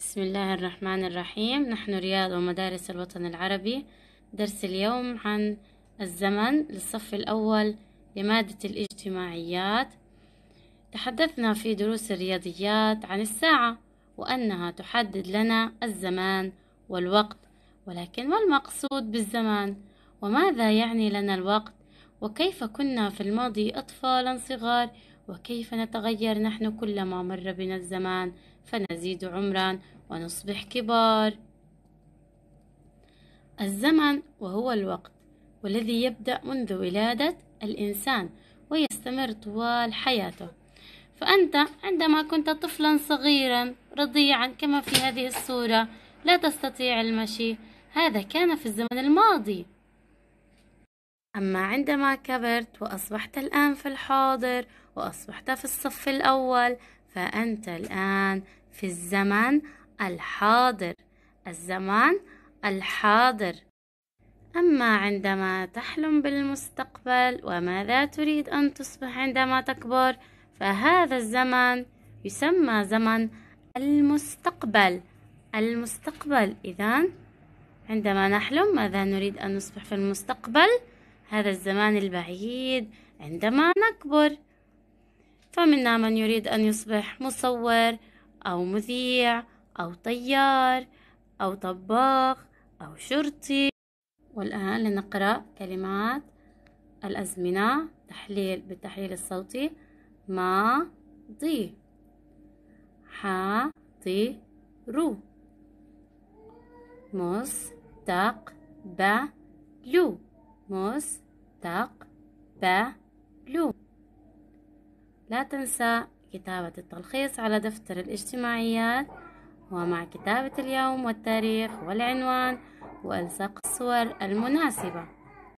بسم الله الرحمن الرحيم نحن رياض ومدارس الوطن العربي درس اليوم عن الزمن للصف الأول لمادة الاجتماعيات تحدثنا في دروس الرياضيات عن الساعة وأنها تحدد لنا الزمان والوقت ولكن ما المقصود بالزمان وماذا يعني لنا الوقت وكيف كنا في الماضي أطفالا صغار وكيف نتغير نحن كلما مر بنا الزمان فنزيد عمرا ونصبح كبار الزمن وهو الوقت والذي يبدأ منذ ولادة الإنسان ويستمر طوال حياته فأنت عندما كنت طفلا صغيرا رضيعا كما في هذه الصورة لا تستطيع المشي هذا كان في الزمن الماضي أما عندما كبرت وأصبحت الآن في الحاضر وأصبحت في الصف الأول فأنت الآن في الزمن الحاضر الزمان الحاضر أما عندما تحلم بالمستقبل وماذا تريد أن تصبح عندما تكبر فهذا الزمن يسمى زمن المستقبل المستقبل إذا عندما نحلم ماذا نريد أن نصبح في المستقبل هذا الزمان البعيد عندما نكبر فمنا من يريد أن يصبح مصور أو مذيع أو طيار أو طباخ أو شرطي والآن لنقرأ كلمات الأزمنة تحليل بالتحليل الصوتي ما ضي ب لو مستقبله لا تنسى كتابة التلخيص على دفتر الاجتماعيات ومع كتابة اليوم والتاريخ والعنوان والصق الصور المناسبه